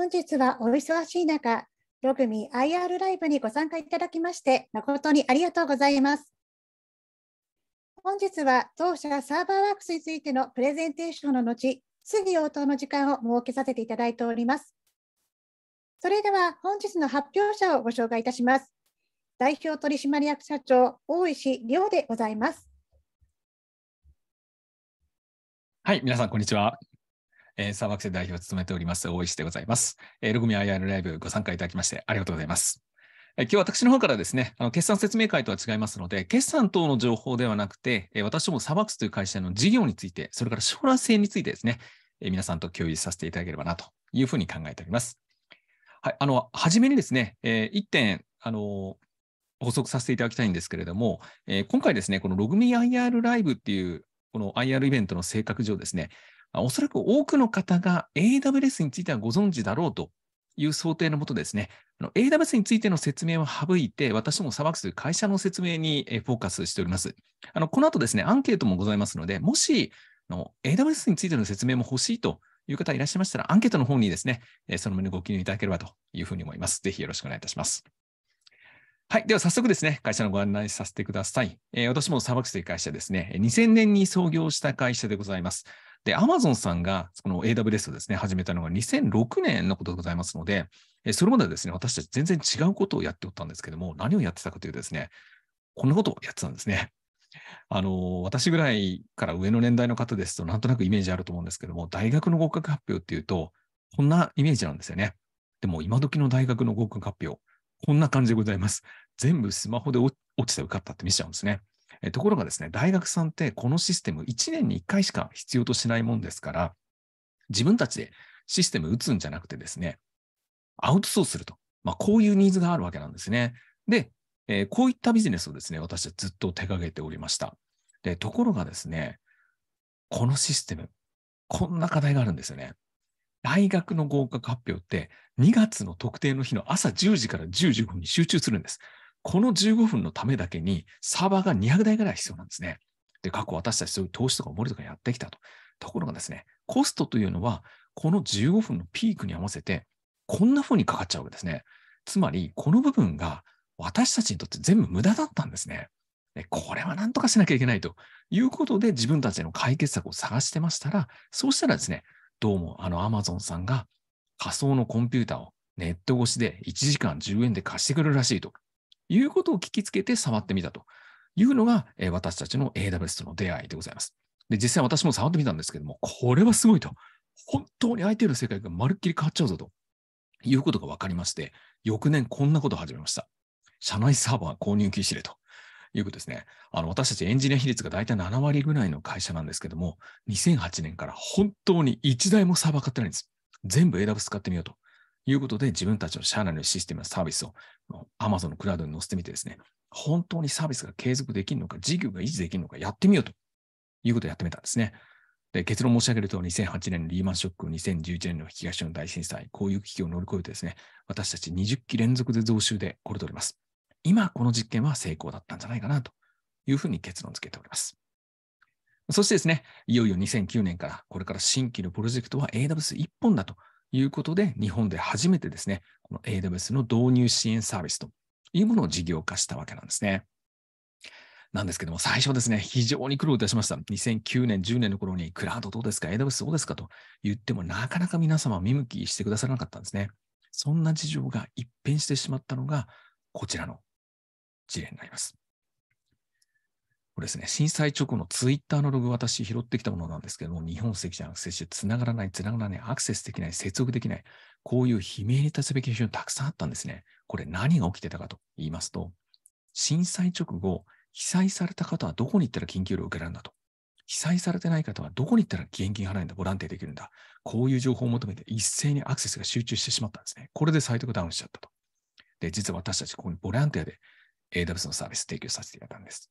本日はお忙しい中、ログミ IR ライブにご参加いただきまして、誠にありがとうございます。本日は当社サーバーワークスについてのプレゼンテーションの後、質疑応答の時間を設けさせていただいております。それでは本日の発表者をご紹介いたします。代表取締役社長、大石亮でございます。はい、皆さん、こんにちは。えー、サーバーク代表を務めております、大石でございます。えー、ログミ IR ライブご参加いただきましてありがとうございます。えー、今日私の方からですね、あの決算説明会とは違いますので、決算等の情報ではなくて、えー、私どもサーバクスという会社の事業について、それから将来性についてですね、えー、皆さんと共有させていただければなというふうに考えております。はい、あの、初めにですね、えー、1点、あの補足させていただきたいんですけれども、えー、今回ですね、このログミ IR ライブっていう、この IR イベントの性格上ですね、おそらく多くの方が AWS についてはご存知だろうという想定のもとですね、AWS についての説明を省いて、私もサバクスという会社の説明にフォーカスしております。あのこの後ですね、アンケートもございますので、もしの AWS についての説明も欲しいという方いらっしゃいましたら、アンケートの方にですね、その旨ご記入いただければというふうに思います。ぜひよろしくお願いいたします。はい。では早速ですね、会社のご案内させてください。えー、私もサバックスという会社ですね、2000年に創業した会社でございます。で、アマゾンさんがこの AWS をですね、始めたのが2006年のことでございますので、それまでですね、私たち全然違うことをやっておったんですけども、何をやってたかというとですね、こんなことをやってたんですね。あの私ぐらいから上の年代の方ですと、なんとなくイメージあると思うんですけども、大学の合格発表っていうと、こんなイメージなんですよね。でも、今時の大学の合格発表、こんな感じでございます。全部スマホで落ちて受かったって見せちゃうんですね。えところがですね、大学さんってこのシステム1年に1回しか必要としないもんですから、自分たちでシステム打つんじゃなくてですね、アウトソースすると。まあ、こういうニーズがあるわけなんですね。で、えー、こういったビジネスをですね、私はずっと手掛けておりました。で、ところがですね、このシステム、こんな課題があるんですよね。大学の合格発表って2月の特定の日の朝10時から10時5分に集中するんです。この15分のためだけにサーバーが200台ぐらい必要なんですね。で、過去私たちそういう投資とかりとかやってきたと。ところがですね、コストというのは、この15分のピークに合わせて、こんな風にかかっちゃうわけですね。つまり、この部分が私たちにとって全部無駄だったんですね。これは何とかしなきゃいけないということで、自分たちの解決策を探してましたら、そうしたらですね、どうもあの Amazon さんが仮想のコンピューターをネット越しで1時間10円で貸してくれるらしいと。いうことを聞きつけて触ってみたというのが、えー、私たちの AWS との出会いでございます。で、実際私も触ってみたんですけども、これはすごいと。本当に IT の世界がまるっきり変わっちゃうぞということが分かりまして、翌年こんなことを始めました。社内サーバー購入禁止令と。いうことですね。あの、私たちエンジニア比率が大体7割ぐらいの会社なんですけども、2008年から本当に1台もサーバー買ってないんです。全部 AWS 使ってみようということで、自分たちの社内のシステムやサービスを Amazon のクラウドに載せてみてですね、本当にサービスが継続できるのか、事業が維持できるのか、やってみようということをやってみたんですね。で結論申し上げると、2008年のリーマンショック、2011年の東日本大震災、こういう危機を乗り越えてですね、私たち20期連続で増収でこれております。今、この実験は成功だったんじゃないかなというふうに結論付けております。そしてですね、いよいよ2009年から、これから新規のプロジェクトは AWS 一本だということで、日本で初めてですね、この AWS の導入支援サービスというものを事業化したわけなんですね。なんですけども、最初ですね、非常に苦労いたしました。2009年、10年の頃に、クラウドどうですか ?AWS どうですかと言っても、なかなか皆様見向きしてくださらなかったんですね。そんな事情が一変してしまったのが、こちらの事例になります。これですね、震災直後のツイッターのログ、私拾ってきたものなんですけども、日本赤ちゃんくクて、つながらない、つながらない、アクセスできない、接続できない、こういう悲鳴に立つべき現象たくさんあったんですね。これ何が起きてたかと言いますと、震災直後、被災された方はどこに行ったら緊急料を受けられるんだと。被災されてない方はどこに行ったら現金払えんだ、ボランティアできるんだ。こういう情報を求めて一斉にアクセスが集中してしまったんですね。これでサイトがダウンしちゃったと。で、実は私たちここにボランティアで AWS のサービス提供させていただいたんです。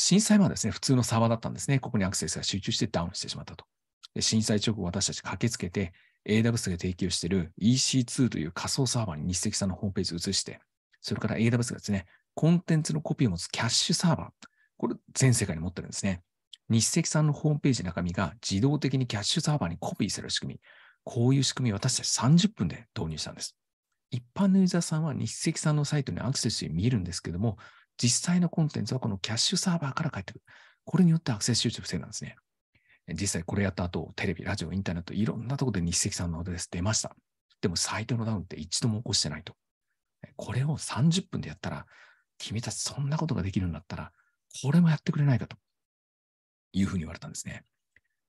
震災前はですね、普通のサーバーだったんですね。ここにアクセスが集中してダウンしてしまったと。で震災直後、私たち駆けつけて、AWS が提供している EC2 という仮想サーバーに日赤さんのホームページを移して、それから AWS がですね、コンテンツのコピーを持つキャッシュサーバー、これ全世界に持ってるんですね。日赤さんのホームページの中身が自動的にキャッシュサーバーにコピーする仕組み、こういう仕組みを私たち30分で導入したんです。一般のユーザーさんは日赤さんのサイトにアクセスして見えるんですけども、実際のコンテンツはこのキャッシュサーバーから返ってくる。これによってアクセス集中不正なんですね。実際これやった後、テレビ、ラジオ、インターネット、いろんなところで日赤さんのアドレス出ました。でもサイトのダウンって一度も起こしてないと。これを30分でやったら、君たちそんなことができるんだったら、これもやってくれないかというふうに言われたんですね。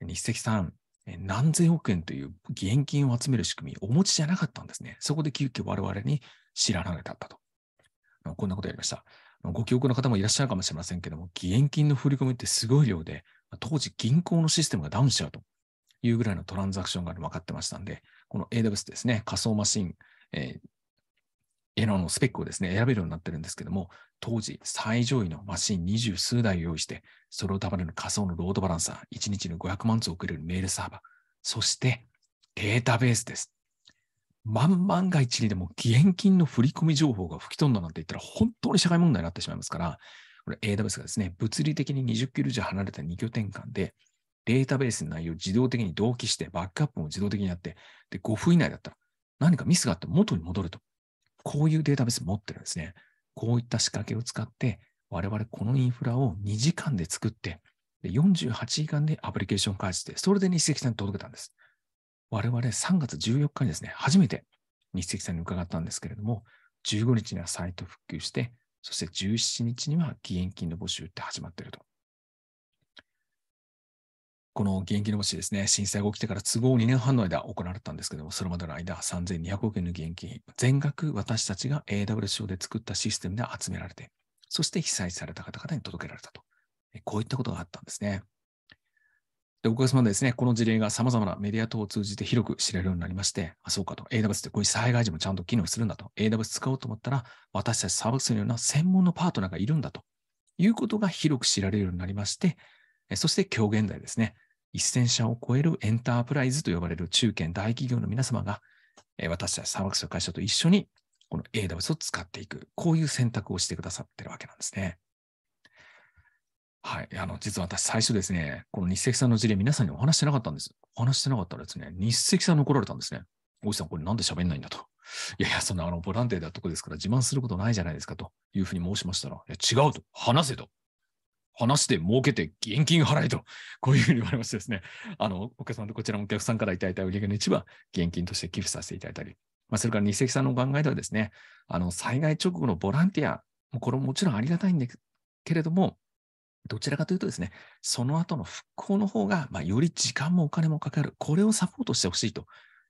日赤さん、何千億円という義援金を集める仕組み、お持ちじゃなかったんですね。そこで急遽我々に知らなかったと。こんなことやりました。ご記憶の方もいらっしゃるかもしれませんけども、義援金の振り込みってすごい量で、当時銀行のシステムがダウンしちゃうというぐらいのトランザクションが分かってましたんで、この AWS ですね、仮想マシン、えー、のスペックをですね、選べるようになってるんですけども、当時最上位のマシン二十数台を用意して、それを束ねる仮想のロードバランサー、1日に500万通送れるメールサーバー、そしてデータベースです。万万が一にでも義援金の振込情報が吹き飛んだなんて言ったら本当に社会問題になってしまいますから、これ AWS がですね、物理的に20キロ以上離れた2拠点間で、データベースの内容を自動的に同期して、バックアップも自動的にやって、で、5分以内だったら何かミスがあって元に戻ると。こういうデータベース持ってるんですね。こういった仕掛けを使って、我々このインフラを2時間で作って、で48時間でアプリケーション開発して、それで日赤さんに届けたんです。我々3月14日にですね、初めて日赤さんに伺ったんですけれども、15日にはサイト復旧して、そして17日には義援金の募集って始まっていると。この義援金の募集ですね、震災が起きてから都合2年半の間行われたんですけども、それまでの間、3200億円の義援金、全額私たちが AWS で作ったシステムで集められて、そして被災された方々に届けられたと。こういったことがあったんですね。で、おかげさまでですね、この事例が様々なメディア等を通じて広く知られるようになりまして、あ、そうかと、AWS ってこういう災害時もちゃんと機能するんだと、AWS 使おうと思ったら、私たちサービスのような専門のパートナーがいるんだということが広く知られるようになりまして、そして今日現在ですね、1000社を超えるエンタープライズと呼ばれる中堅大企業の皆様が、私たちサービスの会社と一緒にこの AWS を使っていく、こういう選択をしてくださってるわけなんですね。はい。あの、実は私、最初ですね、この日赤さんの事例、皆さんにお話してなかったんです。お話してなかったらですね、日赤さんに怒られたんですね。大石さん、これなんで喋んないんだと。いやいや、そんなあのボランティアだとこですから自慢することないじゃないですかというふうに申しましたら、いや違うと、話せと。話して儲けて現金払えと、こういうふうに言われましてですね、あの、お客さんとこちらのお客さんからいただいた売り上げの一部は現金として寄付させていただいたり、まあ、それから日赤さんのお考えではですね、あの、災害直後のボランティア、もこれももちろんありがたいんですけれども、どちらかというとですね、その後の復興の方が、まあ、より時間もお金もかかる、これをサポートしてほしいと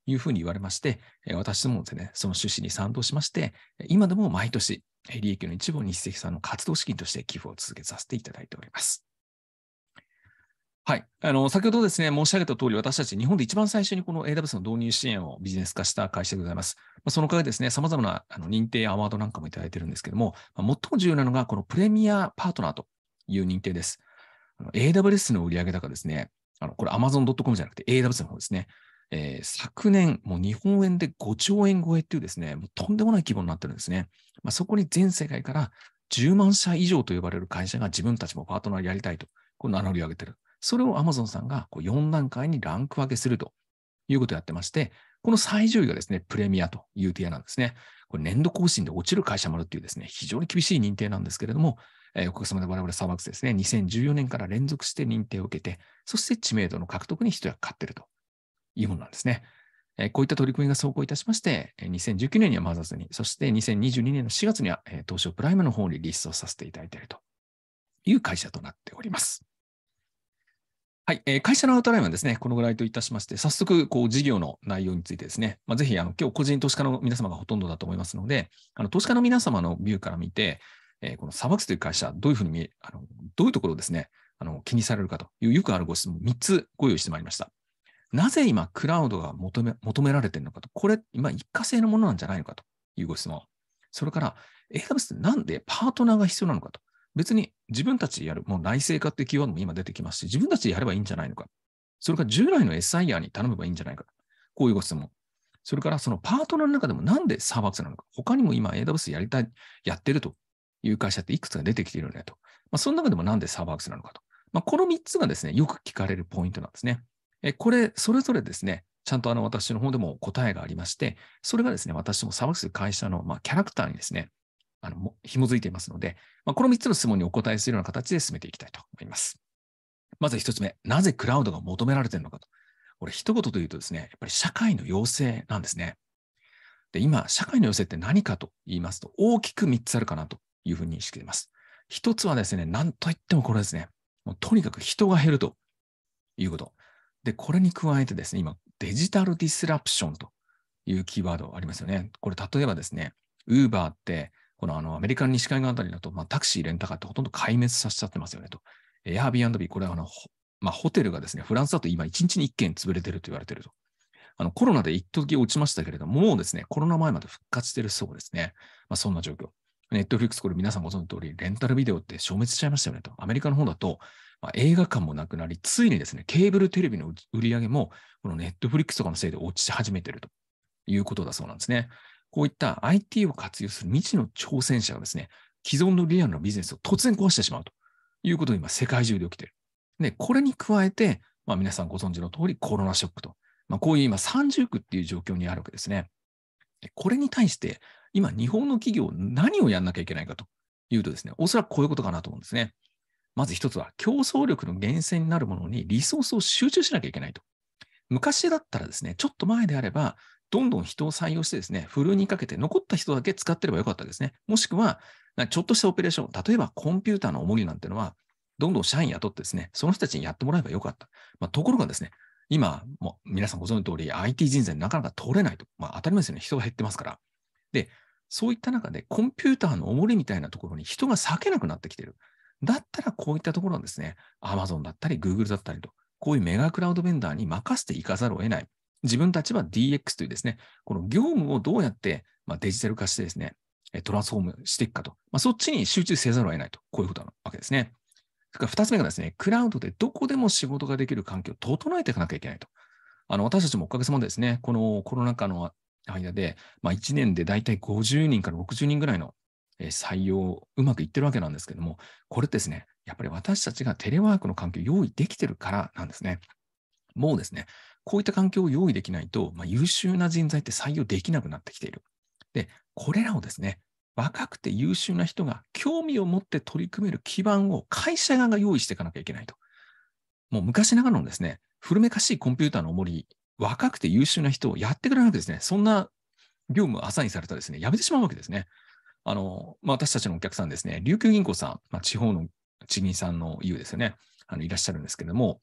いうふうに言われまして、私どもですね、その趣旨に賛同しまして、今でも毎年、利益の一部を日赤さんの活動資金として寄付を続けさせていただいております。はい、あの先ほどですね申し上げた通り、私たち日本で一番最初にこの AWS の導入支援をビジネス化した会社でございます。まそのおかげですね、さまざまなあの認定アワードなんかもいただいてるんですけども、ま最も重要なのがこのプレミアパートナーという認定です。AWS の売上高ですね、あのこれ Amazon.com じゃなくて AWS の方ですね、えー、昨年、もう日本円で5兆円超えっていうですね、もうとんでもない規模になってるんですね。まあ、そこに全世界から10万社以上と呼ばれる会社が自分たちもパートナーやりたいと、この名乗り上げてる。それを Amazon さんがこう4段階にランク分けするということをやってまして、この最上位がですね、プレミアというティアなんですね。これ年度更新で落ちる会社もあるっていうですね、非常に厳しい認定なんですけれども、えー、おかげさまで我々サーバックスですね、2014年から連続して認定を受けて、そして知名度の獲得に一役買っているというものなんですね。えこういった取り組みが走行いたしまして、2019年にはマザーズに、そして2022年の4月には、え東証プライムの方にリストさせていただいているという会社となっております。はい、えー、会社のアウトラインはですね、このぐらいといたしまして、早速、こう、事業の内容についてですね、まあ、ぜひ、あの、今日個人投資家の皆様がほとんどだと思いますので、あの、投資家の皆様のビューから見て、えー、このサバクスという会社、どういうふうに見え、あのどういうところをですね、あの気にされるかというよくあるご質問、3つご用意してまいりました。なぜ今、クラウドが求め求められているのかと、これ、今、一過性のものなんじゃないのかというご質問。それから、AWS ってなんでパートナーが必要なのかと。別に自分たちでやる、もう内製化ってキーワードも今出てきますし、自分たちでやればいいんじゃないのか。それから従来の SIR に頼めばいいんじゃないか。こういうご質問。それからそのパートナーの中でもなんでサーバックスなのか。他にも今 AWS やりたい、やってるという会社っていくつか出てきているよねと。まあ、その中でもなんでサーバークスなのかと。まあ、この3つがですね、よく聞かれるポイントなんですね。えこれ、それぞれですね、ちゃんとあの私の方でも答えがありまして、それがですね、私もサーバークス会社のまあキャラクターにですね、あの紐づいていますので、まあ、この3つの質問にお答えするような形で進めていきたいと思います。まず1つ目、なぜクラウドが求められているのかと。これ、一言で言うとですね、やっぱり社会の要請なんですね。で、今、社会の要請って何かと言いますと、大きく3つあるかなというふうに認識しています。一つはですね、なんといってもこれですね、もうとにかく人が減るということ。で、これに加えてですね、今、デジタルディスラプションというキーワードありますよね。これ、例えばですね、ウーバーって、このあのアメリカの西海岸あたりだと、まあ、タクシー、レンタカーってほとんど壊滅させちゃってますよねと。エアービービー、これはあの、まあ、ホテルがですね、フランスだと今1日に1件潰れてると言われてると。あのコロナで一時落ちましたけれども、もうですね、コロナ前まで復活してるそうですね。まあ、そんな状況。ネットフリックス、これ皆さんご存知の通り、レンタルビデオって消滅しちゃいましたよねと。アメリカの方だと、まあ、映画館もなくなり、ついにですね、ケーブルテレビの売り上げも、このネットフリックスとかのせいで落ち始めてるということだそうなんですね。こういった IT を活用する未知の挑戦者がですね、既存のリアルなビジネスを突然壊してしまうということが今、世界中で起きている。で、これに加えて、まあ、皆さんご存知の通り、コロナショックと。まあ、こういう今、三重苦っていう状況にあるわけですね。これに対して、今、日本の企業、何をやんなきゃいけないかというとですね、おそらくこういうことかなと思うんですね。まず一つは、競争力の源泉になるものにリソースを集中しなきゃいけないと。昔だったらですね、ちょっと前であれば、どんどん人を採用してですね、フルいにかけて残った人だけ使ってればよかったですね。もしくは、ちょっとしたオペレーション、例えばコンピューターの重りなんてのは、どんどん社員雇ってですね、その人たちにやってもらえばよかった。まあ、ところがですね、今、も皆さんご存知の通り、IT 人材なかなか取れないと。まあ、当たり前ですよね。人が減ってますから。で、そういった中でコンピューターのおもりみたいなところに人が避けなくなってきてる。だったらこういったところはですね、Amazon だったり Google だったりと、こういうメガクラウドベンダーに任せていかざるを得ない。自分たちは DX というですね、この業務をどうやって、まあ、デジタル化してですね、トランスフォームしていくかと、まあ、そっちに集中せざるを得ないと、こういうことなわけですね。それから2つ目がですね、クラウドでどこでも仕事ができる環境を整えていかなきゃいけないと。あの私たちもおかげさまでですね、このコロナ禍の間で、まあ、1年で大体50人から60人ぐらいの採用、うまくいってるわけなんですけども、これですね、やっぱり私たちがテレワークの環境を用意できてるからなんですね。もうですね、こういった環境を用意できないと、まあ、優秀な人材って採用できなくなってきている。で、これらをですね、若くて優秀な人が興味を持って取り組める基盤を会社側が用意していかなきゃいけないと。もう昔ながらのですね、古めかしいコンピューターの重り若くて優秀な人をやってくれなくてですね、そんな業務をアサインされたらですね、やめてしまうわけですね。あの、まあ、私たちのお客さんですね、琉球銀行さん、まあ、地方の地銀さんのうですよね、あのいらっしゃるんですけれども、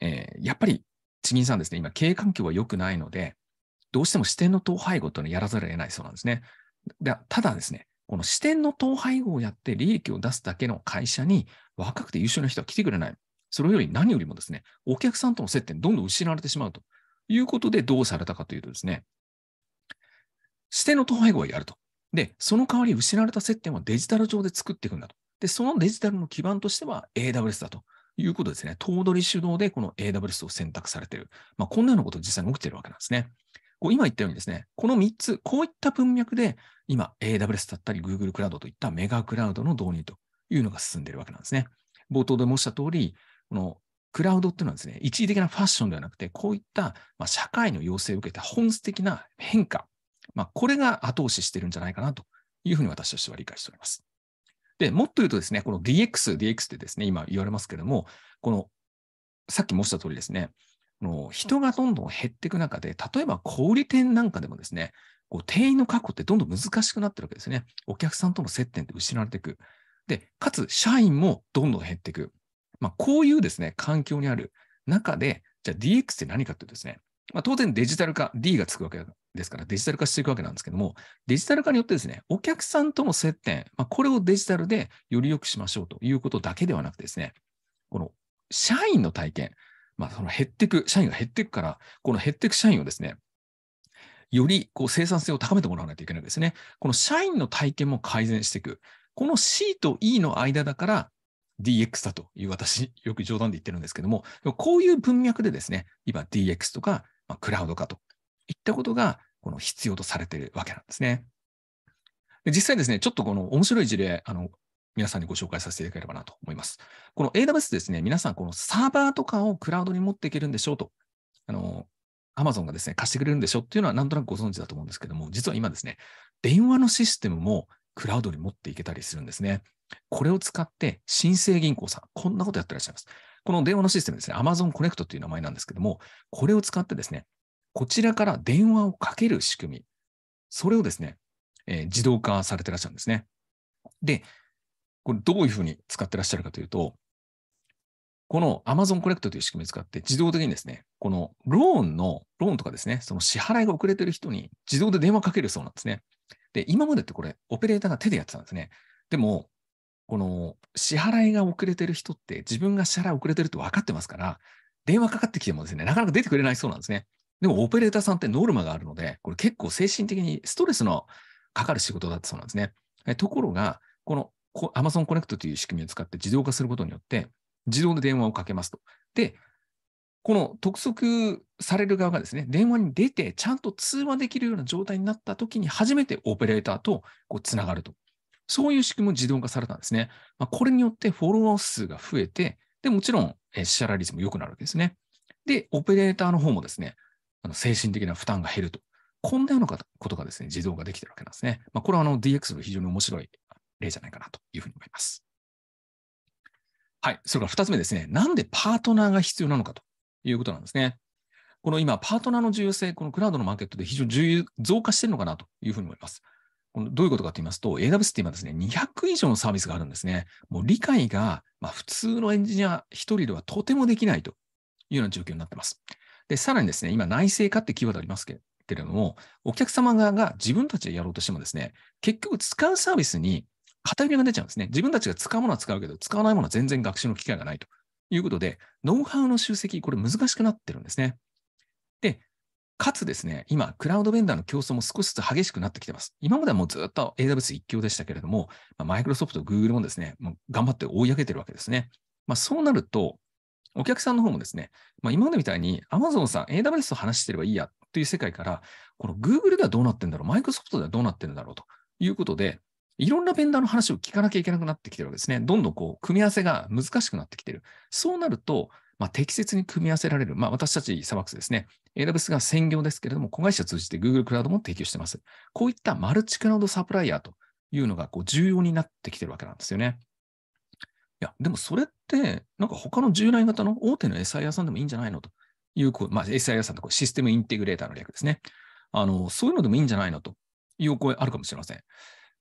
えー、やっぱり地銀さんですね、今経営環境は良くないので、どうしても支店の統廃合というのをやらざるを得ないそうなんですね。でただですね、この支店の統廃合をやって利益を出すだけの会社に若くて優秀な人は来てくれない。それより何よりもですね、お客さんとの接点どんどん失われてしまうと。いうことでどうされたかというとですね、視点の統廃合をやると。で、その代わり失われた接点はデジタル上で作っていくんだと。で、そのデジタルの基盤としては AWS だということですね。頭取主導でこの AWS を選択されている。まあ、こんなようなこと実際に起きているわけなんですね。こう今言ったようにですね、この3つ、こういった文脈で今 AWS だったり Google クラウドといったメガクラウドの導入というのが進んでいるわけなんですね。冒頭で申した通り、このクラウドっていうのはですね、一時的なファッションではなくて、こういった、ま社会の要請を受けた本質的な変化、まあ、これが後押ししてるんじゃないかなというふうに私としては理解しております。で、もっと言うとですね、この DX、DX ってですね、今言われますけれども、この、さっき申した通りですね、の人がどんどん減っていく中で、例えば小売店なんかでもですね、こう店員の確保ってどんどん難しくなってるわけですね。お客さんとの接点って失われていく。で、かつ社員もどんどん減っていく。まあ、こういうですね、環境にある中で、じゃあ DX って何かっていうとですね、まあ、当然デジタル化、D がつくわけですからデジタル化していくわけなんですけども、デジタル化によってですね、お客さんとの接点、まあ、これをデジタルでより良くしましょうということだけではなくてですね、この社員の体験、まあ、その減っていく、社員が減っていくから、この減っていく社員をですね、よりこう生産性を高めてもらわないといけないですね。この社員の体験も改善していく。この C と E の間だから DX だという私、よく冗談で言ってるんですけども、こういう文脈でですね、今 DX とか、まあ、クラウド化といったことがこの必要とされているわけなんですね。で実際ですね、ちょっとこの面白い事例、あの皆さんにご紹介させていただければなと思います。この AWS ですね、皆さんこのサーバーとかをクラウドに持っていけるんでしょうと、あの、Amazon がですね、貸してくれるんでしょっていうのはなんとなくご存知だと思うんですけども、実は今ですね、電話のシステムもクラウドに持っていけたりするんですね。これを使って新生銀行さん、こんなことやってらっしゃいます。この電話のシステムですね、Amazon Connect という名前なんですけども、これを使ってですね、こちらから電話をかける仕組み、それをですね、えー、自動化されてらっしゃるんですね。で、これどういうふうに使ってらっしゃるかというと、この Amazon Connect という仕組みを使って自動的にですね、このローンの、ローンとかですね、その支払いが遅れてる人に自動で電話かけるそうなんですね。で、今までってこれ、オペレーターが手でやってたんですね。でも、この支払いが遅れてる人って自分が支払い遅れてるって分かってますから、電話かかってきてもですね、なかなか出てくれないそうなんですね。でもオペレーターさんってノルマがあるので、これ結構精神的にストレスのかかる仕事だったそうなんですね。えところが、この Amazon コネクトという仕組みを使って自動化することによって、自動で電話をかけますと。で、この督促される側がですね、電話に出て、ちゃんと通話できるような状態になったときに、初めてオペレーターとこうつながるとそういう仕組みも自動化されたんですね。まあ、これによってフォロワー数が増えて、で、もちろん、え支払率も良くなるわけですね。で、オペレーターの方もですね、あの精神的な負担が減ると。こんなようなことがですね、自動化できてるわけなんですね。まあ、これはあの DX の非常に面白い例じゃないかなというふうに思います。はい。それから2つ目ですね。なんでパートナーが必要なのかということなんですね。この今、パートナーの重要性、このクラウドのマーケットで非常に増加してるのかなというふうに思います。どういうことかと言いますと、AWS って今ですね、200以上のサービスがあるんですね。もう理解が、まあ、普通のエンジニア1人ではとてもできないというような状況になってます。で、さらにですね、今内製化ってキーワードありますけれども、お客様側が自分たちでやろうとしてもですね、結局使うサービスに偏りが出ちゃうんですね。自分たちが使うものは使うけど、使わないものは全然学習の機会がないということで、ノウハウの集積、これ難しくなってるんですね。かつですね、今、クラウドベンダーの競争も少しずつ激しくなってきてます。今まではもうずっと AWS 一強でしたけれども、マイクロソフト、グーグルもですね、もう頑張って追い上げてるわけですね。まあ、そうなると、お客さんの方もですね、まあ、今までみたいに Amazon さん、AWS と話してればいいやという世界から、この Google ではどうなってんだろう、マイクロソフトではどうなってるんだろうということで、いろんなベンダーの話を聞かなきゃいけなくなってきてるわけですね。どんどんこう、組み合わせが難しくなってきてる。そうなると、まあ、適切に組み合わせられる、まあ、私たちサバクスですね、AWS が専業ですけれども、子会社通じて Google クラウドも提供しています。こういったマルチクラウドサプライヤーというのがこう重要になってきてるわけなんですよね。いや、でもそれって、なんか他の従来型の大手の s i 屋さんでもいいんじゃないのという、こうまあ、s i 屋さんとシステムインテグレーターの略ですね。あのそういうのでもいいんじゃないのという声あるかもしれません。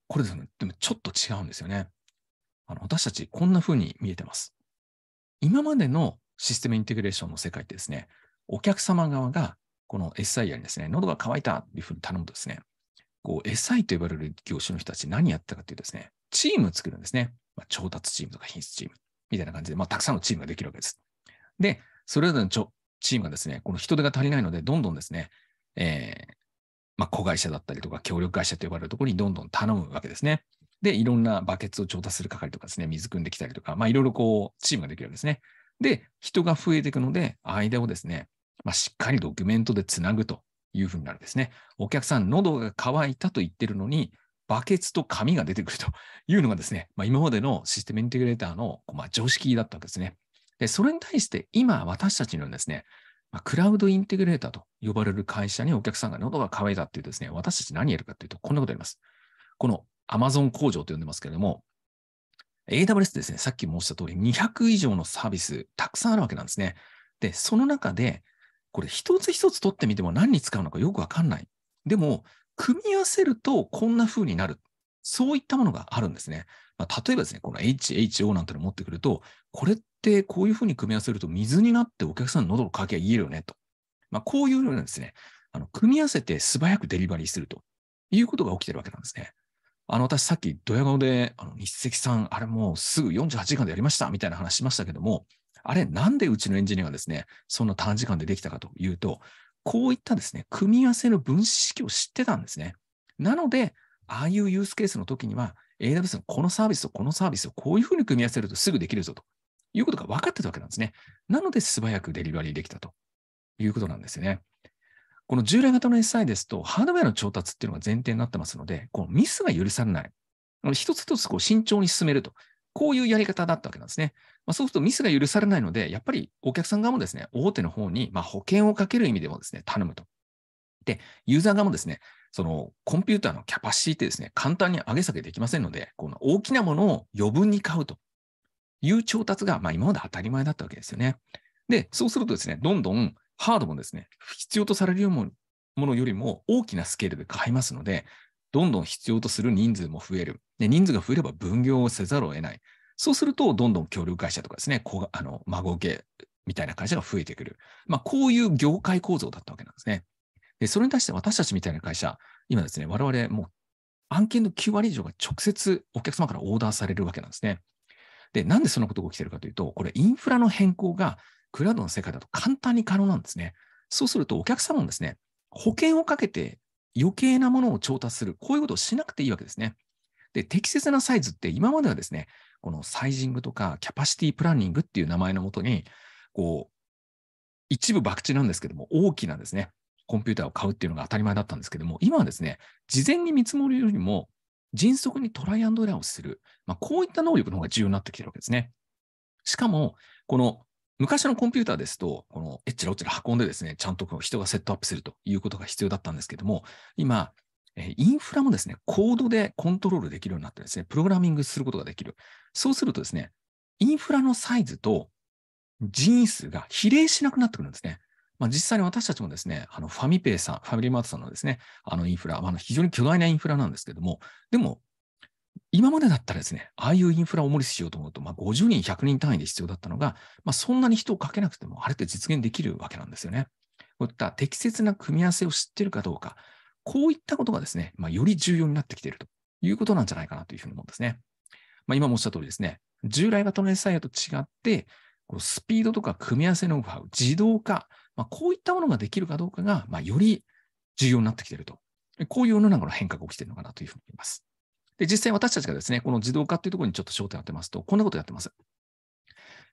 これですね、でもちょっと違うんですよね。あの私たち、こんな風に見えてます。今までのシステムインテグレーションの世界ってですね、お客様側がこの SI にですね、喉が渇いたというふうに頼むとですね、こう SI と呼ばれる業種の人たち何やったかというとですね、チームを作るんですね。まあ、調達チームとか品質チームみたいな感じで、まあ、たくさんのチームができるわけです。で、それぞれのチームがですね、この人手が足りないので、どんどんですね、えー、まあ、子会社だったりとか、協力会社と呼ばれるところにどんどん頼むわけですね。で、いろんなバケツを調達する係とかですね、水汲んできたりとか、まあ、いろいろこう、チームができるわけですね。で、人が増えていくので、間をですね、まあ、しっかりドキュメントでつなぐというふうになるんですね。お客さん、喉が渇いたと言ってるのに、バケツと紙が出てくるというのがですね、まあ、今までのシステムインテグレーターの、まあ、常識だったわけですね。で、それに対して今私たちのですね、まあ、クラウドインテグレーターと呼ばれる会社にお客さんが喉が渇いたっていうですね、私たち何やるかというと、こんなことやります。この Amazon 工場と呼んでますけれども、AWS ですね、さっき申した通り200以上のサービス、たくさんあるわけなんですね。で、その中で、これ一つ一つ取ってみても何に使うのかよくわかんない。でも、組み合わせるとこんな風になる。そういったものがあるんですね。まあ、例えばですね、この HHO なんてのを持ってくると、これってこういう風に組み合わせると水になってお客さんの喉の渇きが言えるよねと。まあ、こういうようなですね、あの組み合わせて素早くデリバリーするということが起きてるわけなんですね。あの、私さっきドヤ顔で、あの、日赤さん、あれもうすぐ48時間でやりました、みたいな話しましたけども、あれ、なんでうちのエンジニアがですね、そんな短時間でできたかというと、こういったですね、組み合わせの分子式を知ってたんですね。なので、ああいうユースケースの時には、AWS のこのサービスとこのサービスをこういうふうに組み合わせるとすぐできるぞということが分かってたわけなんですね。なので、素早くデリバリーできたということなんですよね。この従来型の SI ですと、ハードウェアの調達っていうのが前提になってますので、このミスが許されない。一つ一つこう慎重に進めると。こういうやり方だったわけなんですね。まあ、そうするとミスが許されないので、やっぱりお客さん側もですね、大手の方にま保険をかける意味でもですね、頼むと。で、ユーザー側もですね、そのコンピューターのキャパシティってですね、簡単に上げ下げできませんので、この大きなものを余分に買うという調達が、まあ、今まで当たり前だったわけですよね。で、そうするとですね、どんどんハードもですね、必要とされるものよりも大きなスケールで買いますので、どんどん必要とする人数も増える。で人数が増えれば分業をせざるを得ない。そうすると、どんどん協力会社とかですね、あの孫受けみたいな会社が増えてくる。まあ、こういう業界構造だったわけなんですね。で、それに対して私たちみたいな会社、今ですね、我々もう案件の9割以上が直接お客様からオーダーされるわけなんですね。で、なんでそんなことが起きてるかというと、これインフラの変更がクラウドの世界だと簡単に可能なんですね。そうするとお客様もですね、保険をかけて余計なものを調達する、こういうことをしなくていいわけですね。で、適切なサイズって今まではですね、このサイジングとかキャパシティプランニングっていう名前のもとに、こう、一部博打なんですけども、大きなですね、コンピューターを買うっていうのが当たり前だったんですけども、今はですね、事前に見積もりよりも迅速にトライアンドエラーをする、まあ、こういった能力の方が重要になってきてるわけですね。しかも、この昔のコンピューターですと、このえっちらおっちら運んでですね、ちゃんと人がセットアップするということが必要だったんですけども、今、インフラもですね、コードでコントロールできるようになってですね、プログラミングすることができる。そうするとですね、インフラのサイズと人員数が比例しなくなってくるんですね。まあ、実際に私たちもですね、あのファミペイさん、ファミリーマートさんのですね、あのインフラ、まあ、非常に巨大なインフラなんですけども、でも今までだったらですね、ああいうインフラを重りしようと思うと、まあ、50人、100人単位で必要だったのが、まあ、そんなに人をかけなくても、あれって実現できるわけなんですよね。こういった適切な組み合わせを知っているかどうか、こういったことがですね、まあ、より重要になってきているということなんじゃないかなというふうに思うんですね。まあ、今もおっしゃった通りですね、従来型の SIA と違って、このスピードとか組み合わせノウハウ、自動化、まあ、こういったものができるかどうかが、まあ、より重要になってきていると。こういう世の中の変化が起きているのかなというふうに思います。で、実際私たちがですね、この自動化っていうところにちょっと焦点を当てますと、こんなことやってます。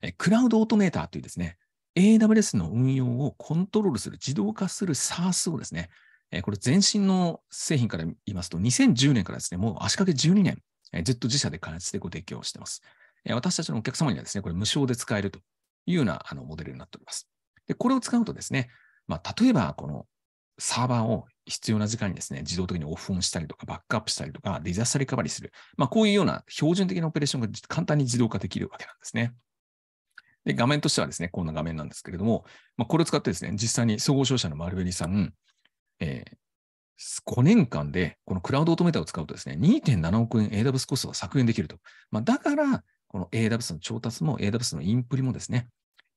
えクラウドオートメーターというですね、AWS の運用をコントロールする、自動化する SaaS をですね、えこれ全身の製品から言いますと、2010年からですね、もう足掛け12年、えずっと自社で開発でご提供しています。え私たちのお客様にはですね、これ無償で使えるというようなあのモデルになっております。で、これを使うとですね、まあ、例えばこのサーバーを必要な時間にですね、自動的にオフオンしたりとか、バックアップしたりとか、ディザスタリカバリする。まあ、こういうような標準的なオペレーションが簡単に自動化できるわけなんですね。で、画面としてはですね、こんな画面なんですけれども、まあ、これを使ってですね、実際に総合商社のマルベリーさん、えー、5年間でこのクラウドオートメーターを使うとですね、2.7億円 AWS コストが削減できると。まあ、だから、この AWS の調達も AWS のインプリもですね、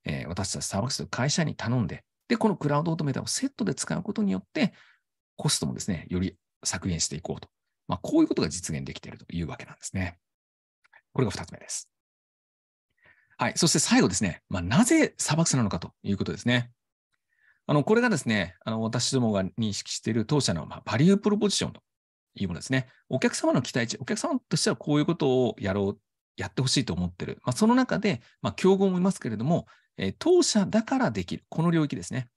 えー、私たちサーバックスの会社に頼んで、で、このクラウドオートメーターをセットで使うことによって、コストもですね、より削減していこうと。まあ、こういうことが実現できているというわけなんですね。これが2つ目です。はい。そして最後ですね、まあ、なぜ砂漠なのかということですね。あの、これがですね、あの私どもが認識している当社の、まバリュープロポジションというものですね。お客様の期待値、お客様としてはこういうことをやろう、やってほしいと思ってる。まあ、その中で、まあ、競合もいますけれども、えー、当社だからできる、この領域ですね。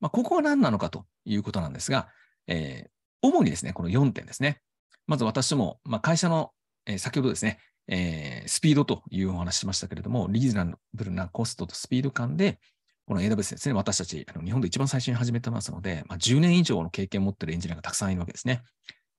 まあ、ここは何なのかということなんですが、えー、主にですね、この4点ですね。まず私も、まあ、会社の、えー、先ほどですね、えー、スピードというお話しましたけれども、リーズナブルなコストとスピード感で、この AWS ですね、私たち、あの日本で一番最初に始めてますので、まあ、10年以上の経験を持っているエンジニアがたくさんいるわけですね。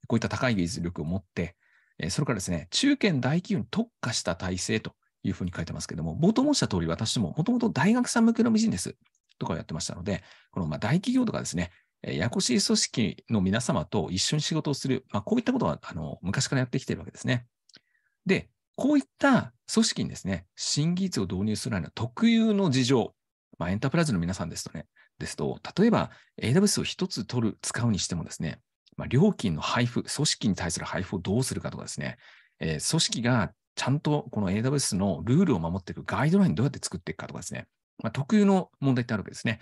こういった高い技術力を持って、えー、それからですね、中堅大企業に特化した体制というふうに書いてますけれども、冒頭申した通り、私ももともと大学さん向けのビジネスとかをやってましたので、このまあ大企業とかですね、やこしい組織の皆様と一緒に仕事をする、まあ、こういったことはあの昔からやってきているわけですね。で、こういった組織にですね、新技術を導入するような特有の事情、まあ、エンタープライズの皆さんですとね、ですと、例えば AWS を1つ取る、使うにしてもですね、まあ、料金の配布、組織に対する配布をどうするかとかですね、えー、組織がちゃんとこの AWS のルールを守っていくガイドラインどうやって作っていくかとかですね、まあ、特有の問題ってあるわけですね。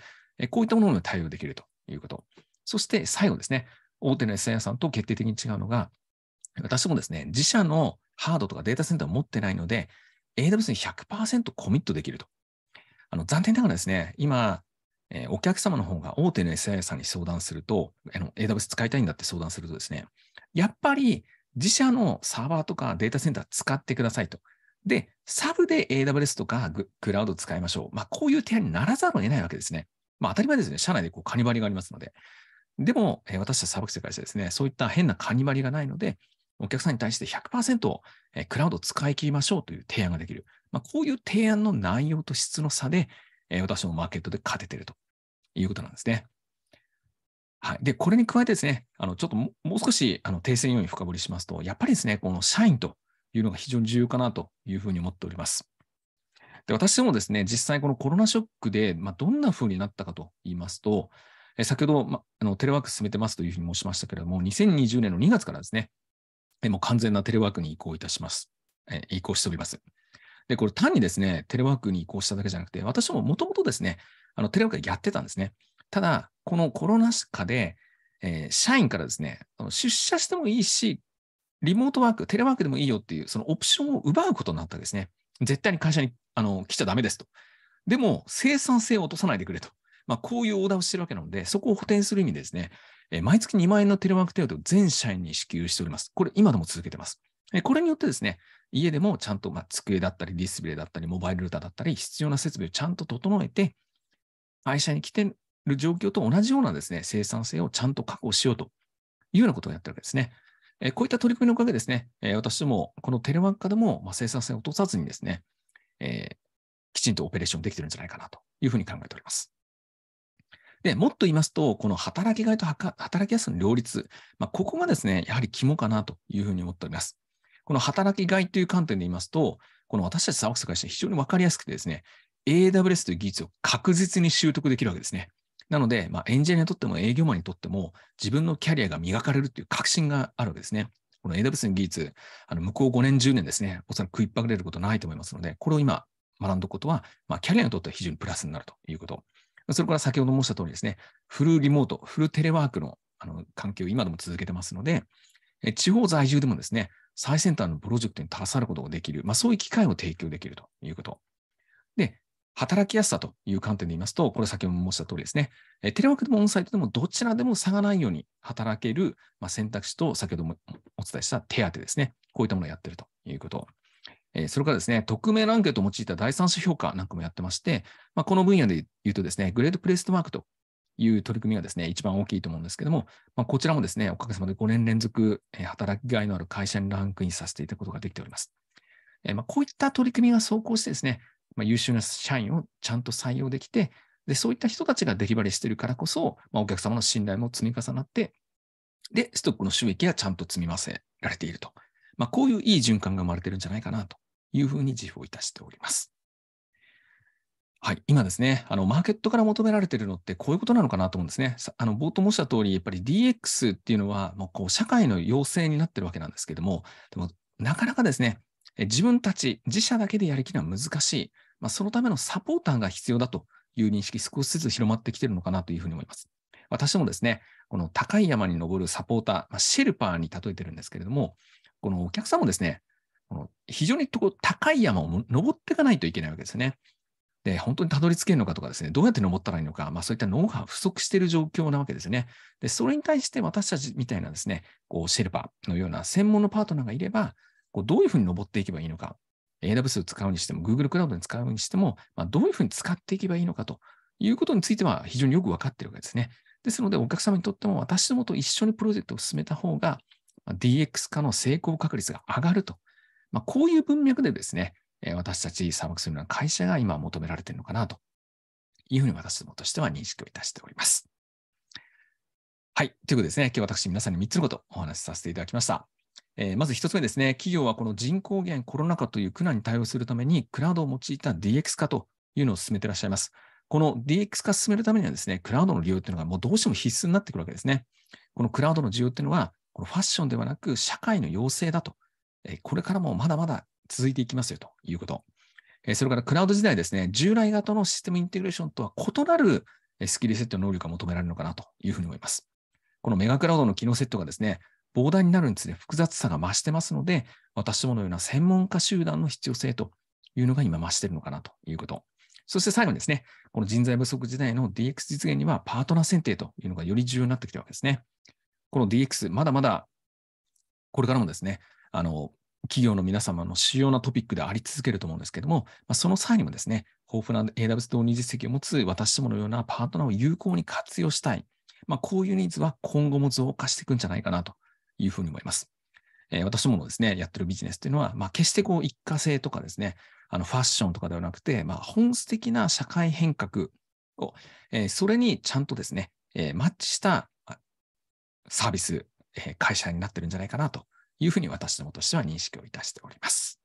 こういったものに対応できるということ。そして最後ですね、大手の SI 屋さんと決定的に違うのが、私もですね、自社のハードとかデータセンターを持ってないので、AWS に100%コミットできると。あの残念ながらですね、今、えー、お客様の方が大手の SI さんに相談すると、あの AWS 使いたいんだって相談するとですね、やっぱり自社のサーバーとかデータセンター使ってくださいと。で、サブで AWS とかクラウド使いましょう。まあ、こういう提案にならざるを得ないわけですね。まあ、当たり前ですね、社内でこうカニバリがありますので。でも、えー、私たちサーバック会社ですね、そういった変なカニバリがないので、お客さんに対して100%えー、クラウドを使い切りましょうという提案ができる。まあ、こういう提案の内容と質の差で、えー、私のマーケットで勝ててるということなんですね。はい、でこれに加えてですね、あのちょっともう少しあの訂正要因深掘りしますと、やっぱりですね、この社員というのが非常に重要かなというふうに思っております。で私もですね、実際このコロナショックで、まあ、どんな風になったかと言いますと、え先ほど、ま、あのテレワーク進めてますというふうに申しましたけれども、2020年の2月からですね、えもう完全なテレワークに移行いたします。え移行しております。で、これ単にですね、テレワークに移行しただけじゃなくて、私ももともとですね、あのテレワークやってたんですね。ただ、このコロナ禍で、えー、社員からですね、出社してもいいし、リモートワーク、テレワークでもいいよっていう、そのオプションを奪うことになったんですね。絶対に会社にあの来ちゃだめですと。でも、生産性を落とさないでくれと。まあ、こういうオーダーをしてるわけなので、そこを補填する意味でですね、え毎月2万円のテレワーク手当を全社員に支給しております。これ、今でも続けてます。えこれによってですね、家でもちゃんと、ま机だったり、ディスプレイだったり、モバイルルーターだったり、必要な設備をちゃんと整えて、会社に来てる状況と同じようなですね、生産性をちゃんと確保しようというようなことをやってるわけですね。えこういった取り組みのおかげですね、え私ども、このテレワーク化でも、ま生産性を落とさずにですね、えー、きちんとオペレーションできてるんじゃないかなというふうに考えております。で、もっと言いますと、この働きがいと働きやすさの両立、まあ、ここがですね、やはり肝かなというふうに思っております。この働きがいという観点で言いますと、この私たちサークス会社非常に分かりやすくてですね、AWS という技術を確実に習得できるわけですね。なので、まあ、エンジニアにとっても営業マンにとっても、自分のキャリアが磨かれるという確信があるわけですね。この AWS の技術、あの向こう5年、10年ですね、おそらく食いっぱぐれることないと思いますので、これを今学んだことは、まあ、キャリアにとっては非常にプラスになるということ。それから先ほど申した通りですね、フルリモート、フルテレワークのあの環境を今でも続けてますので、地方在住でもですね、最先端のプロジェクトに携わることができる、まあ、そういう機会を提供できるということ。で、働きやすさという観点で言いますと、これ先ほど申した通りですね、えテレワークでもオンサイトでもどちらでも差がないように働ける、まあ、選択肢と、先ほどもお伝えした手当ですね、こういったものをやっているということ。えそれからですね、匿名アンケートを用いた第三者評価なんかもやってまして、まあ、この分野で言うとですね、グレードプレイストマークという取り組みがですね、一番大きいと思うんですけども、まあ、こちらもですね、おかげさまで5年連続、え働きがいのある会社にランクインさせていたことができております。えまあ、こういった取り組みが走行してですね、まあ、優秀な社員をちゃんと採用できて、で、そういった人たちがデリバリーしてるからこそ、まあ、お客様の信頼も積み重なって、で、ストックの収益がちゃんと積み増せられていると。まあ、こういういい循環が生まれてるんじゃないかなというふうに自負をいたしております。はい、今ですね、あのマーケットから求められているのってこういうことなのかなと思うんですね。あの冒頭申した通り、やっぱり DX っていうのはもうこう社会の要請になってるわけなんですけども、でもなかなかですね、自分たち、自社だけでやるきるのは難しい。まあ、そのためのサポーターが必要だという認識、少しずつ広まってきているのかなというふうに思います。私もですね、この高い山に登るサポーター、まあ、シェルパーに例えてるんですけれども、このお客さんもですね、この非常にとこ高い山を登っていかないといけないわけですね。で、本当にたどり着けるのかとかですね、どうやって登ったらいいのか、まあ、そういったノウハウ不足している状況なわけですね。で、それに対して私たちみたいなですね、こうシェルパーのような専門のパートナーがいれば、こうどういうふうに登っていけばいいのか、AWS を使うにしても、Google クラウドに使うにしても、まあ、どういうふうに使っていけばいいのかということについては非常によく分かっているわけですね。ですので、お客様にとっても私どもと一緒にプロジェクトを進めた方が、DX 化の成功確率が上がると。まあ、こういう文脈でですね、私たちサーバックスのような会社が今求められているのかなというふうに私どもとしては認識をいたしております。はい。ということですね。今日私皆さんに3つのことをお話しさせていただきました。えー、まず1つ目ですね、企業はこの人口減、コロナ禍という苦難に対応するために、クラウドを用いた DX 化というのを進めていらっしゃいます。この DX 化を進めるためにはですね、クラウドの利用というのがもうどうしても必須になってくるわけですね。このクラウドの需要というのは、このファッションではなく社会の要請だと、えこれからもまだまだ続いていきますよということ。えそれからクラウド時代ですね、従来型のシステムインテグレーションとは異なるスキルセットの能力が求められるのかなというふうに思います。このメガクラウドの機能セットがですね、膨大になるにつれ複雑さが増してますので、私どものような専門家集団の必要性というのが今増しているのかなということ。そして最後にですね、この人材不足時代の DX 実現にはパートナー選定というのがより重要になってきたわけですね。この DX、まだまだこれからもですね、あの企業の皆様の主要なトピックであり続けると思うんですけども、まあ、その際にもですね、豊富な AWS 導入実績を持つ私どものようなパートナーを有効に活用したい。まあ、こういうニーズは今後も増加していくんじゃないかなというふうに思います。えー、私もですね、やってるビジネスっていうのは、まあ、決してこう一過性とかですね、あのファッションとかではなくて、まあ、本質的な社会変革を、えー、それにちゃんとですね、えー、マッチしたサービス、えー、会社になってるんじゃないかなというふうに私どもとしては認識をいたしております。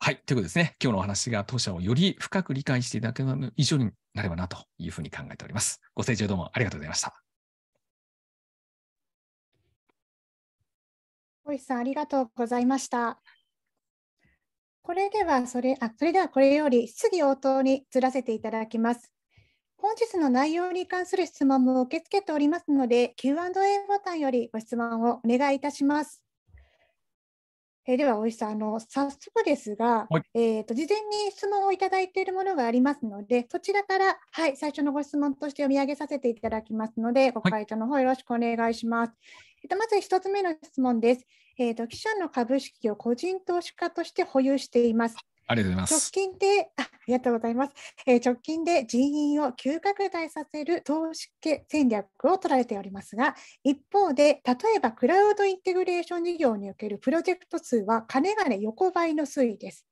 はい。ということですね。今日のお話が当社をより深く理解していただける以上になればなというふうに考えております。ご清聴どうもありがとうございました。小石さん、ありがとうございました。これではそれあそれではこれより質疑応答に移らせていただきます。本日の内容に関する質問も受け付けておりますので、Q&A ボタンよりご質問をお願いいたします。えでは、大石さんあの、早速ですが、はい、えーと、事前に質問をいただいているものがありますので、そちらから、はい、最初のご質問として読み上げさせていただきますので、ご回答の方よろしくお願いします。はいえっと、まず1つ目の質問です。えっ、ー、と、記者の株式を個人投資家として保有しています。ありがとうございます。直近で、あありがとうございます、え直近で人員を急拡大させる投資家戦略を取られておりますが、一方で、例えばクラウドインテグレーション事業におけるプロジェクト数は、かねがね横ばいの推移です。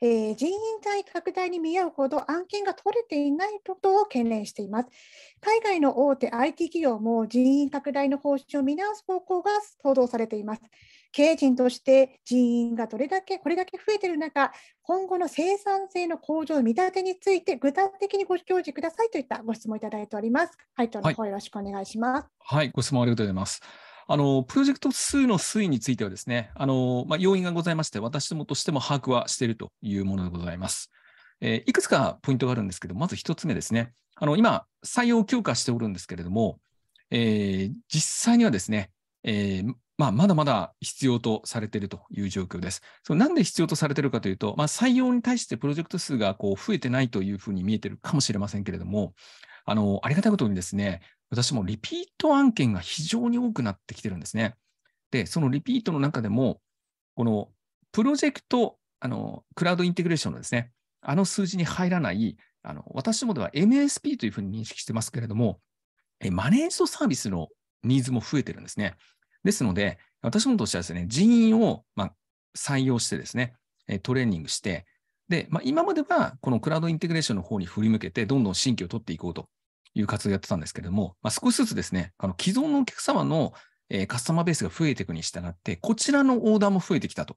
えー、人員体拡大に見合うほど案件が取れていないことを懸念しています。海外の大手 IT 企業も人員拡大の方針を見直す方向が報道されています。経営陣として人員がどれだけこれだけ増えている中、今後の生産性の向上の見立てについて具体的にご教示くださいといったご質問いただいております。回答の方よろしくお願いします。はい、はい、ご質問ありがとうございます。あのプロジェクト数の推移についてはですね、あのまあ、要因がございまして、私どもとしても把握はしているというものでございます。えー、いくつかポイントがあるんですけど、まず1つ目ですね、あの今、採用を強化しておるんですけれども、えー、実際にはですね、えー、まあ、まだまだ必要とされているという状況です。そなんで必要とされているかというと、まあ、採用に対してプロジェクト数がこう増えてないというふうに見えているかもしれませんけれども、あのありがたいことにですね、私もリピート案件が非常に多くなってきてるんですね。で、そのリピートの中でも、このプロジェクト、あの、クラウドインテグレーションのですね、あの数字に入らない、あの私もでは MSP というふうに認識してますけれども、マネージドサービスのニーズも増えてるんですね。ですので、私もとしてはですね、人員を、まあ、採用してですね、トレーニングして、で、まあ、今まではこのクラウドインテグレーションの方に振り向けて、どんどん新規を取っていこうという活動をやってたんですけれども、まあ、少しずつですね、あの既存のお客様の、えー、カスタマーベースが増えていくに従って、こちらのオーダーも増えてきたと。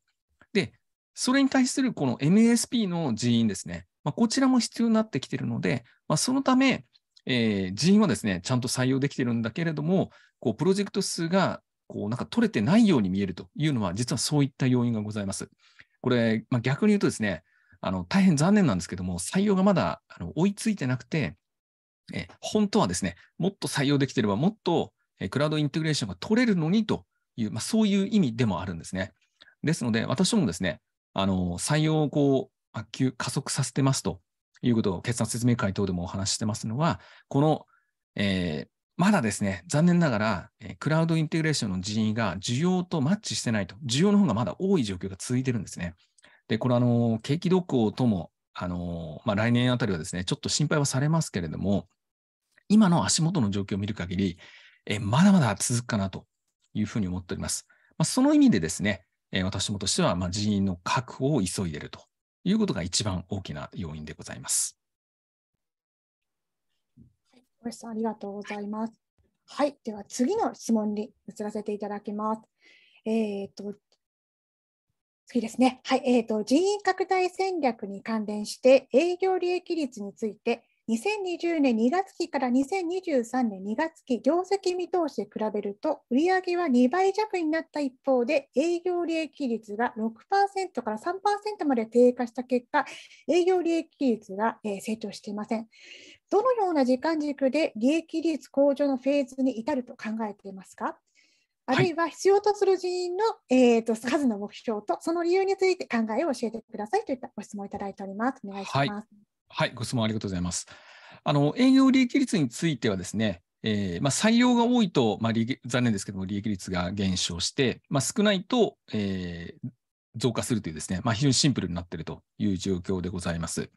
で、それに対するこの MSP の人員ですね、まあ、こちらも必要になってきているので、まあ、そのため、えー、人員はですね、ちゃんと採用できているんだけれども、こうプロジェクト数がこうなんか取れてないように見えるというのは、実はそういった要因がございます。これ、まあ、逆に言うとですね、あの大変残念なんですけども、採用がまだあの追いついてなくて、え本当はですね、もっと採用できてれば、もっとクラウドインテグレーションが取れるのにという、まあ、そういう意味でもあるんですね。ですので、私もですね、あの採用をこう急加速させてますということを決算説明会等でもお話ししてますのは、この、えー、まだですね、残念ながら、クラウドインテグレーションの人員が需要とマッチしてないと、需要の方がまだ多い状況が続いてるんですね。で、これ、あの、景気動向とも、あの、まあ、来年あたりはですね、ちょっと心配はされますけれども、今の足元の状況を見る限り、えまだまだ続くかなというふうに思っております。まあ、その意味でですね、え私もとしては、まあ、人員の確保を急いでいるということが一番大きな要因でございます。はい、小林さん、ありがとうございます。はい、では次の質問に移らせていただきます。えっ、ー、と、次ですね。はい、えっ、ー、と、人員拡大戦略に関連して営業利益率について、2020年2月期から2023年2月期、業績見通しで比べると、売上は2倍弱になった一方で、営業利益率が6%から3%まで低下した結果、営業利益率が成長していません。どのような時間軸で利益率向上のフェーズに至ると考えていますかあるいは必要とする人員の、はい、えーと、数の目標とその理由について考えを教えてくださいといったご質問をいただいております。お願いします。はいはい、ご質問ありがとうございます。あの営業利益率についてはですね、えーまあ、採用が多いと、まあ、残念ですけども、利益率が減少して、まあ、少ないと、えー、増加するというですね、まあ、非常にシンプルになっているという状況でございます。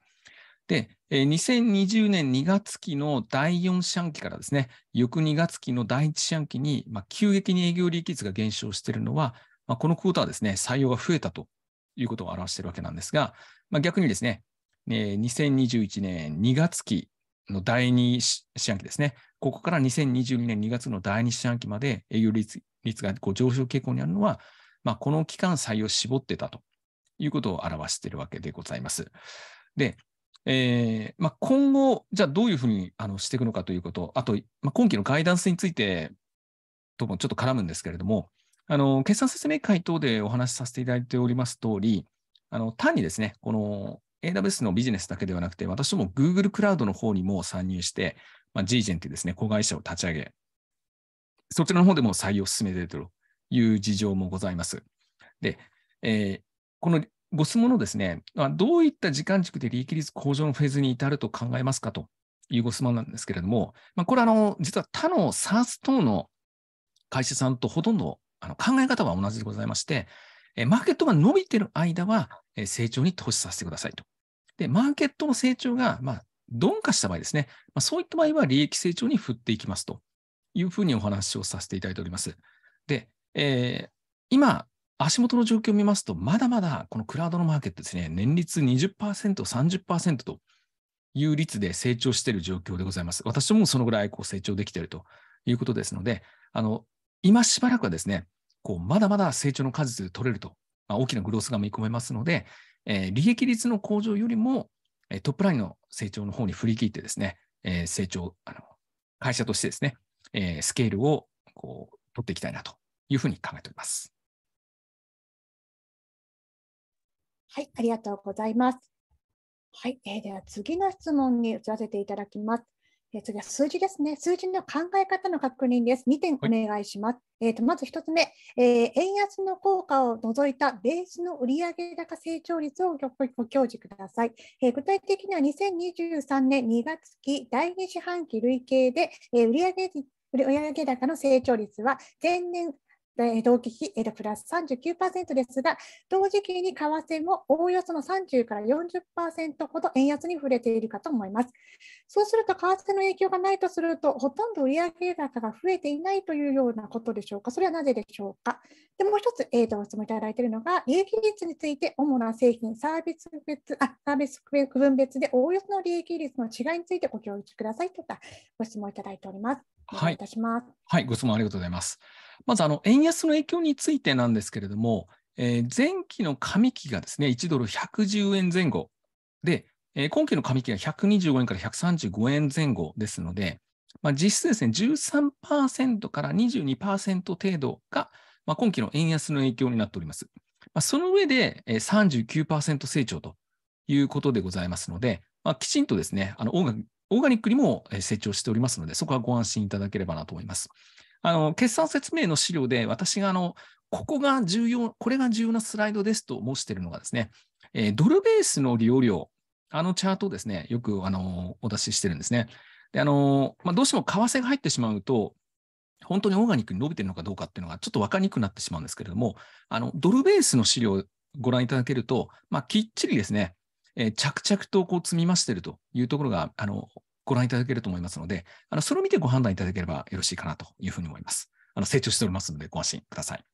で、えー、2020年2月期の第4四半期からですね、翌2月期の第1四半期に、まあ、急激に営業利益率が減少しているのは、まあ、このクォーターですね、採用が増えたということを表しているわけなんですが、まあ、逆にですね、えー、2021年2月期の第2四半期ですね。ここから2022年2月の第2四半期まで営業率が上昇傾向にあるのは、まあ、この期間採用を絞ってたということを表しているわけでございます。で、えーまあ、今後、じゃあどういうふうにしていくのかということ、あと、まあ、今期のガイダンスについてともちょっと絡むんですけれども、決算説明会等でお話しさせていただいております通り、単にですね、この AWS のビジネスだけではなくて、私ども Google クラウドの方にも参入して、まあ、G-Gen というですね、子会社を立ち上げ、そちらの方でも採用を進めているという事情もございます。で、えー、このご質問のですね、どういった時間軸で利益率向上のフェーズに至ると考えますかというご質問なんですけれども、まあ、これあの、実は他の SARS 等の会社さんとほとんどあの考え方は同じでございまして、マーケットが伸びている間は成長に投資させてくださいとで、マーケットの成長が、まあ、鈍化した場合ですね、まあ、そういった場合は利益成長に振っていきますというふうにお話をさせていただいております。で、えー、今、足元の状況を見ますと、まだまだこのクラウドのマーケットですね、年率20%、30%という率で成長している状況でございます。私もそのぐらいこう成長できているということですので、あの今しばらくはですね、こうまだまだ成長の果実で取れると、まあ、大きなグロースが見込めますので、え利益率の向上よりも、えトップラインの成長の方に振り切ってですね、え成長あの、会社としてですね、えスケールをこう取っていきたいなというふうに考えております。はい、ありがとうございます。はい、えー、では次の質問に移らせていただきます。えー、次は数字ですね。数字の考え方の確認です。2点お願いします。はい、えーと、まず1つ目、えー、円安の効果を除いたベースの売上高成長率をご教示ください、えー、具体的には2023年2月期第2四半期累計で、え売上売上高の成長率は前年同期比、プラス39%ですが、同時期に為替もおおよその30から40%ほど円安に触れているかと思います。そうすると、為替の影響がないとすると、ほとんど売上高が増えていないというようなことでしょうか、それはなぜでしょうか。でもう一つ、えー、とご質問いただいているのが、利益率について、主な製品、サービス別あサービス区分別でおおよその利益率の違いについてご協力くださいといったご質問いただいております。お願いいたします。はい、はい、ご質問ありがとうございます。まずあの円安の影響についてなんですけれども、えー、前期の紙期がですね1ドル110円前後で、えー、今期の紙期が125円から135円前後ですので、まあ、実質ですね13%から22%程度が、まあ、今期の円安の影響になっております。まあ、その上で、えー、39%成長ということでございますので、まあ、きちんとですね、あの大オーガニックにも成長しておりますので、そこはご安心いただければなと思います。あの決算説明の資料で、私があのここが重要、これが重要なスライドですと申しているのがですね、えドルベースの利用量、あのチャートをですね、よくあのお出ししてるんですね。であのまあ、どうしても為替が入ってしまうと、本当にオーガニックに伸びてるのかどうかっていうのがちょっと分かりにくくなってしまうんですけれども、あのドルベースの資料をご覧いただけると、まあ、きっちりですね、えー、着々とこう積み増しているというところが、あの、ご覧いただけると思いますので、あの、それを見てご判断いただければよろしいかなというふうに思います。あの、成長しておりますので、ご安心ください。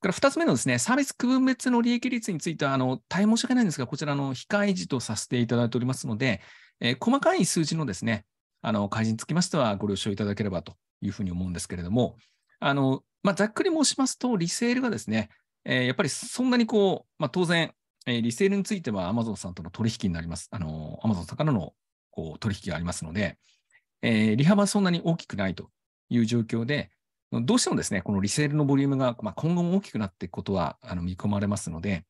から2つ目のですね、サービス区分別の利益率については、あの大変申し訳ないんですが、こちらの非開示とさせていただいておりますので、えー、細かい数字のですね、あの開示につきましてはご了承いただければというふうに思うんですけれども、あのまあ、ざっくり申しますと、リセールがですね、えー、やっぱりそんなにこう、まあ、当然、えー、リセールについては Amazon さんとの取引になります。あの Amazon さんからのこう取引がありますので、えー、利幅はそんなに大きくないという状況で、どうしてもですね、このリセールのボリュームが、まあ、今後も大きくなっていくことはあの見込まれますので、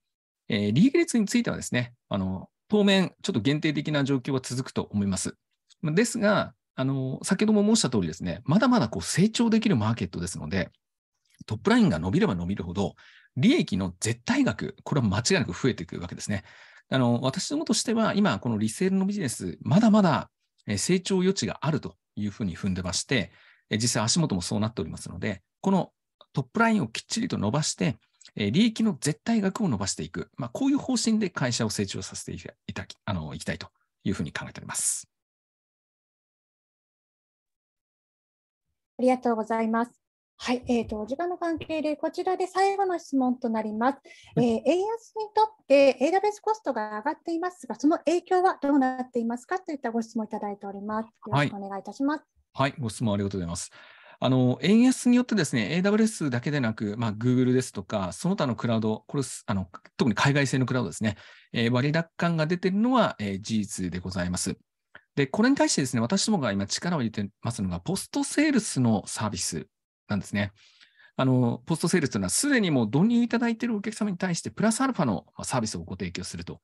えー、利益率についてはですね、あの当面、ちょっと限定的な状況は続くと思います。ですが、あの先ほども申した通りですね、まだまだこう成長できるマーケットですので、トップラインが伸びれば伸びるほど、利益の絶対額、これは間違いなく増えていくわけですね。あの私どもとしては、今、このリセールのビジネス、まだまだ成長余地があるというふうに踏んでまして、実際足元もそうなっておりますので、このトップラインをきっちりと伸ばして、利益の絶対額を伸ばしていく、まあ、こういう方針で会社を成長させていたあのいきたいというふうに考えております。ありがとうございます。はい、えーと、と時間の関係でこちらで最後の質問となります。えー、円安にとって AWS コストが上がっていますが、その影響はどうなっていますかといったご質問いただいております。よろしくお願いいたします。はい、はい、ご質問ありがとうございます。あの円安によってですね、AWS だけでなく、まあ、Google ですとか、その他のクラウド、これあの特に海外製のクラウドですね、えー、割高感が出ているのは、えー、事実でございます。で、これに対してですね、私どもが今力を入れてますのが、ポストセールスのサービスなんですね。あのポストセールスというのは、すでにもう導入いただいているお客様に対して、プラスアルファのサービスをご提供すると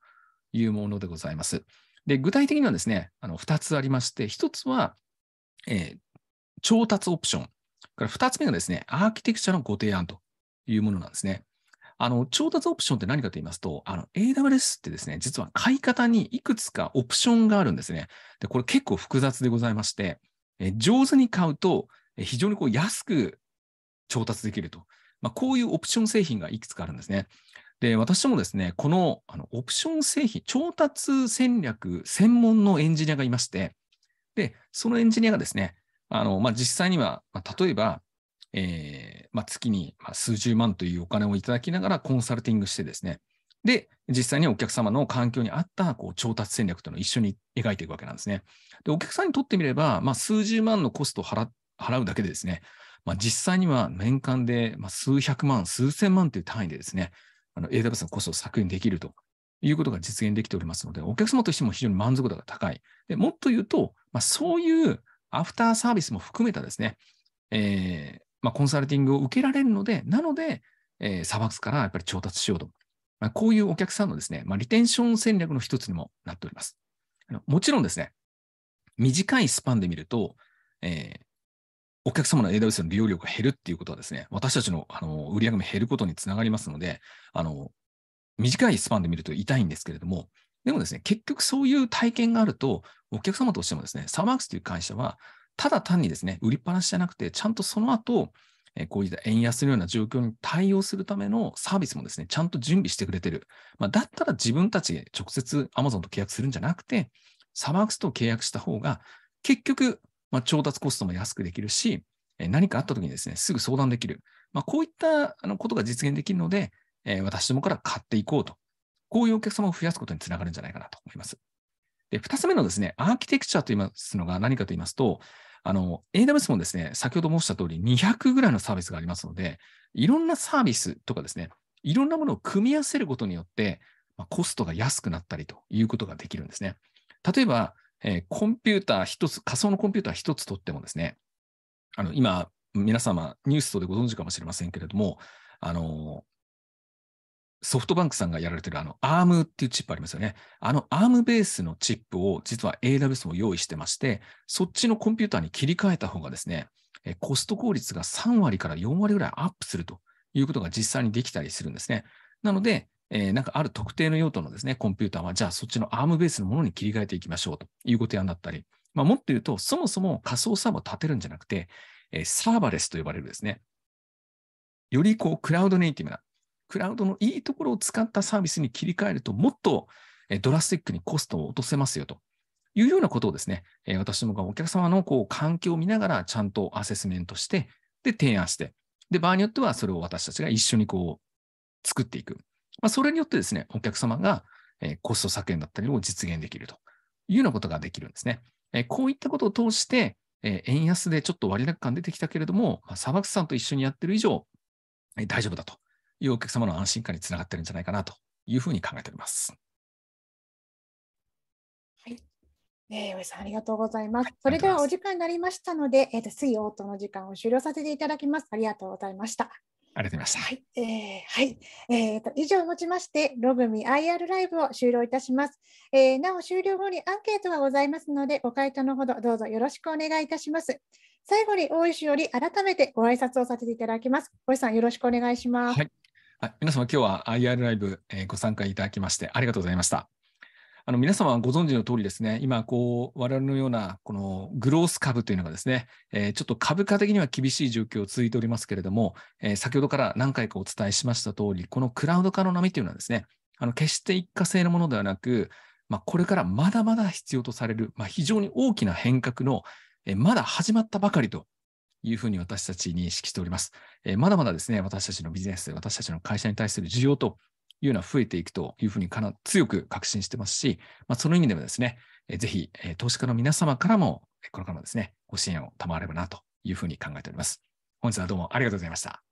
いうものでございます。で具体的にはですね、あの2つありまして、1つは、えー、調達オプション、から2つ目がですね、アーキテクチャのご提案というものなんですね。あの調達オプションって何かと言いますと、AWS ってですね、実は買い方にいくつかオプションがあるんですね。でこれ結構複雑でございまして、え上手に買うと、非常にこう安く調達できると、まあ、こういうオプション製品がいくつかあるんですね。で、私もですね、このあのオプション製品、調達戦略専門のエンジニアがいまして、で、そのエンジニアがですね、あのまあ、実際には、まあ、例えば、えーまあ、月に数十万というお金をいただきながらコンサルティングしてですね、で、実際にお客様の環境に合ったこう調達戦略というのを一緒に描いていくわけなんですね。で、お客さんにとってみれば、まあ、数十万のコストを払っ払うだけでですね、まあ、実際には年間で数百万、数千万という単位でですね、AWS のコストを削減できるということが実現できておりますので、お客様としても非常に満足度が高い。でもっと言うと、まあ、そういうアフターサービスも含めたですね、えー、まあ、コンサルティングを受けられるので、なので、えー、砂漠からやっぱり調達しようと。まあ、こういうお客さんのですね、まリテンション戦略の一つにもなっております。もちろんですね、短いスパンで見ると、えー、お客様の AWS の利用量が減るっていうことはですね、私たちのあの売上も減ることにつながりますので、あの短いスパンで見ると痛いんですけれども、でもですね、結局そういう体験があると、お客様としてもですね、サーマークスという会社は、ただ単にですね、売りっぱなしじゃなくて、ちゃんとその後、えこういった円安のような状況に対応するためのサービスもですね、ちゃんと準備してくれてる。まあ、だったら自分たちで直接 Amazon と契約するんじゃなくて、サマークスと契約した方が、結局まあ、調達コストも安くできるし、何かあった時にですね、すぐ相談できる。まあ、こういったあのことが実現できるので、え私どもから買っていこうと。こういうお客様を増やすことにつながるんじゃないかなと思います。で、2つ目のですね、アーキテクチャと言いますのが何かと言いますと、あの、AWS もですね、先ほど申した通り200ぐらいのサービスがありますので、いろんなサービスとかですね、いろんなものを組み合わせることによって、まあ、コストが安くなったりということができるんですね。例えば、えコンピューター一つ、仮想のコンピューター一つとってもですね、あの、今、皆様、ニュースでご存知かもしれませんけれども、あの、ソフトバンクさんがやられてるあのアームっていうチップありますよね。あのアームベースのチップを実は AWS も用意してまして、そっちのコンピューターに切り替えた方がですね、コスト効率が3割から4割ぐらいアップするということが実際にできたりするんですね。なので、えー、なんかある特定の用途のですね、コンピューターは、じゃあそっちの ARM ベースのものに切り替えていきましょうというご提案だったり、まあ、もっと言うと、そもそも仮想サーバーを立てるんじゃなくて、えー、サーバレスと呼ばれるですね、よりこうクラウドネイティブな、クラウドのいいところを使ったサービスに切り替えると、もっとドラスティックにコストを落とせますよというようなことをですね、私もがお客様のこう環境を見ながらちゃんとアセスメントして、で、提案して、で、場合によってはそれを私たちが一緒にこう作っていく。まあ、それによってですね、お客様がコスト削減だったりを実現できるというようなことができるんですね。こういったことを通して、円安でちょっと割高感出てきたけれども、砂漠さんと一緒にやってる以上、大丈夫だというお客様の安心感につながってるんじゃないかなというふうに考えております。えー、上さんありがとうございます。それではお時間になりましたので、えーと、水応答の時間を終了させていただきます。ありがとうございました。ありがとうございました。はい、ええ以上をもちまして、ロブミ IR ライブを終了いたします、えー。なお終了後にアンケートがございますので、ご回答のほどどうぞよろしくお願いいたします。最後に大石より改めてご挨拶をさせていただきます。大石さん、よろしくお願いします。はい、皆様、今日は IR ライブ、えー、ご参加いただきましてありがとうございました。あの皆様ご存知の通りですね、今、こう、我々のような、このグロース株というのがですね、えー、ちょっと株価的には厳しい状況を続いておりますけれども、えー、先ほどから何回かお伝えしました通り、このクラウド化の波というのはですね、あの決して一過性のものではなく、まあ、これからまだまだ必要とされる、まあ、非常に大きな変革の、えー、まだ始まったばかりというふうに私たち認識しております。えー、まだまだですね、私たちのビジネス、私たちの会社に対する需要というのは増えていくというふうにかな強く確信してますし、まあ、その意味でもですね、えー、ぜひ、えー、投資家の皆様からも、これからもですね、ご支援を賜ればなというふうに考えております。本日はどうもありがとうございました。